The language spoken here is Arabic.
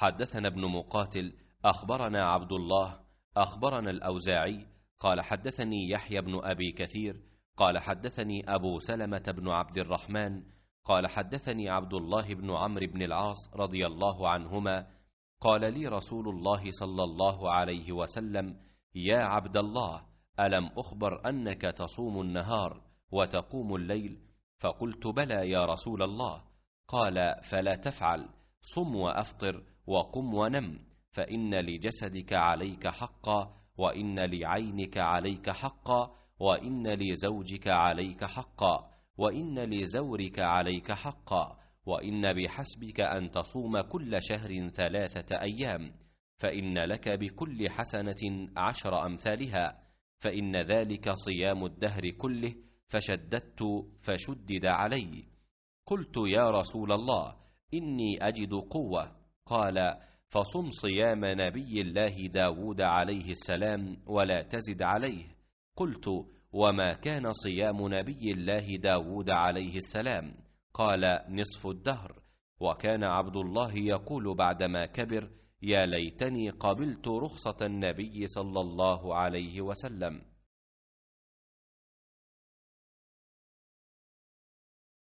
حدثنا ابن مقاتل اخبرنا عبد الله اخبرنا الاوزاعي قال حدثني يحيى بن ابي كثير قال حدثني ابو سلمه بن عبد الرحمن قال حدثني عبد الله بن عمرو بن العاص رضي الله عنهما قال لي رسول الله صلى الله عليه وسلم يا عبد الله الم اخبر انك تصوم النهار وتقوم الليل فقلت بلى يا رسول الله قال فلا تفعل صم وافطر وقم ونم فان لجسدك عليك حقا وان لعينك عليك حقا وان لزوجك عليك حقا وان لزورك عليك حقا وان بحسبك ان تصوم كل شهر ثلاثه ايام فان لك بكل حسنه عشر امثالها فان ذلك صيام الدهر كله فشددت فشدد علي قلت يا رسول الله اني اجد قوه قال فصم صيام نبي الله داود عليه السلام ولا تزد عليه قلت وما كان صيام نبي الله داود عليه السلام قال نصف الدهر وكان عبد الله يقول بعدما كبر يا ليتني قبلت رخصه النبي صلى الله عليه وسلم